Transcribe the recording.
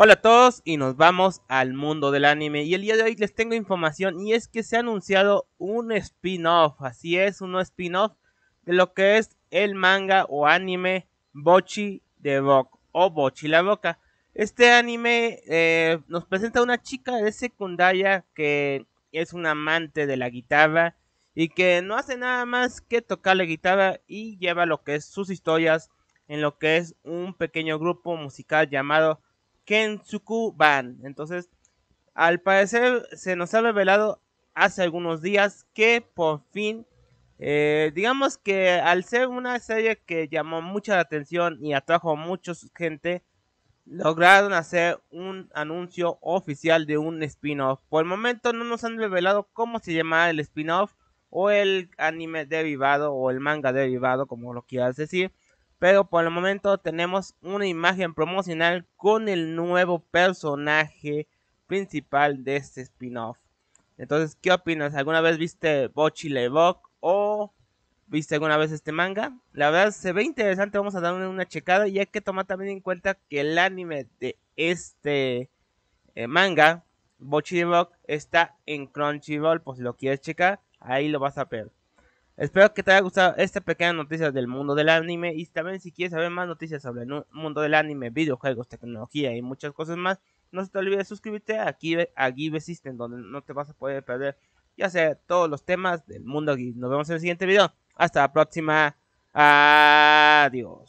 Hola a todos y nos vamos al mundo del anime y el día de hoy les tengo información y es que se ha anunciado un spin-off, así es, un spin-off de lo que es el manga o anime Bochi de Rock o Bochi la Boca. Este anime eh, nos presenta una chica de secundaria que es un amante de la guitarra y que no hace nada más que tocar la guitarra y lleva lo que es sus historias en lo que es un pequeño grupo musical llamado Kensuku Ban. Entonces, al parecer se nos ha revelado hace algunos días que por fin, eh, digamos que al ser una serie que llamó mucha la atención y atrajo a mucha gente, lograron hacer un anuncio oficial de un spin-off. Por el momento no nos han revelado cómo se llama el spin-off o el anime derivado o el manga derivado, como lo quieras decir. Pero por el momento tenemos una imagen promocional con el nuevo personaje principal de este spin-off. Entonces, ¿qué opinas? ¿Alguna vez viste Bochi Rock o viste alguna vez este manga? La verdad se ve interesante, vamos a darle una checada y hay que tomar también en cuenta que el anime de este eh, manga, Bochi Rock, está en Crunchyroll, pues si lo quieres checar, ahí lo vas a ver. Espero que te haya gustado esta pequeña noticia del mundo del anime y también si quieres saber más noticias sobre el mundo del anime, videojuegos, tecnología y muchas cosas más, no se te olvide suscribirte aquí a Give System donde no te vas a poder perder ya sea todos los temas del mundo Nos vemos en el siguiente video. Hasta la próxima. Adiós.